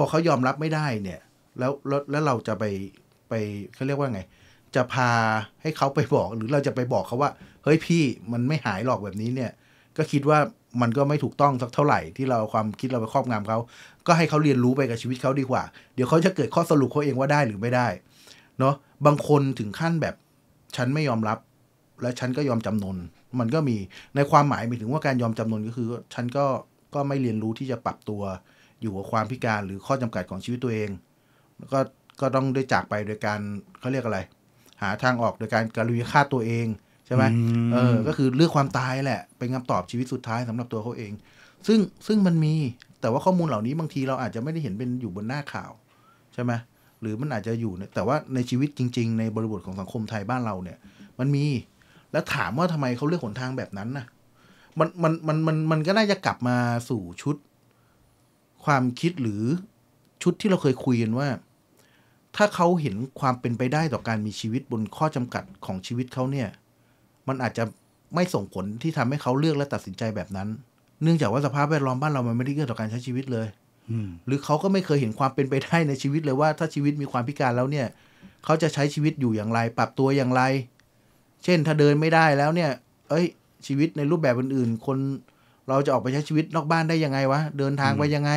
พอเขายอมรับไม่ได้เนี่ย แล้วแล้วแล้วเราจะไปไปเขาเรียกว่าไง จะพาให้เขาไปบอกหรือเราจะไปบอกเขาว่าเฮ้ยพี่มันไม่หายหรอกแบบนี้เนี่ยก็คิดว่ามันก็ไม่ถูกต้องสักเท่าไหร่ ที่เราความคิดเราไปครอบงำเขาก็ให้เขาเรียนรู้ไปกับชีวิตเขาดีกว่า เดี๋ยวเขาจะเกิดข้อสรุปเขาเองว่าได้หรือไม่ได้เนาะบางคนถึงขั้นแบบ ฉันไม่ยอมรับ และฉันก็ยอมจำนนมันก็มีในความหมายหมายถึงว่าการยอมจำนนก็คือ ฉันก็ก็ไม่เรียนรู้ที่จะปรับตัวอยู่กับความพิการหรือข้อจำกัดของชีวิตตัวเองแล้วก็ก็ต้องได้จากไปโดยการเขาเรียกอะไร หาทางออกโดยการกระลุยฆ่าตัวเองใช่ไหมเออก็คือเลือกความตายแหละ เป็นคำตอบชีวิตสุดท้ายสำหรับตัวเขาเอง ซึ่งซึ่งมันมีแต่ว่าข้อมูลเหล่านี้บางทีเราอาจจะไม่ได้เห็นเป็นอยู่บนหน้าข่าว ใช่ไหมหรือมันอาจจะอยู่ แต่ว่าในชีวิตจริง ๆ ในบริบทของสังคมไทยบ้านเรา เนี่ย มันมีแล้วถามว่าทำไมเขาเลือกหนทางแบบนั้นน่ะ มันมันมันมันมันก็น่าจะกลับมาสู่ชุดความคิดหรือชุดที่เราเคยคุยกันว่า ถ้าเขาเห็นความเป็นไปได้ต่อการมีชีวิตบนข้อจำกัดของชีวิตเขาเนี่ย มันอาจจะไม่ส่งผลที่ทำให้เขาเลือกและตัดสินใจแบบนั้น เนื่องจากว่าสภาพแวดล้อมบ้านเรามันไม่ได้เอื้อต่อการใช้ชีวิตเลยหรือเขาก็ไม่เคยเห็นความเป็นไปได้ในชีวิตเลยว่า ถ้าชีวิตมีความพิการแล้วเนี่ย เขาจะใช้ชีวิตอยู่อย่างไร ปรับตัวอย่างไร เช่นถ้าเดินไม่ได้แล้วเนี่ย เอ้ย ชีวิตในรูปแบบอื่นๆคนเราจะออกไปใช้ชีวิตนอกบ้านได้ยังไงวะเดินทางไปยังไง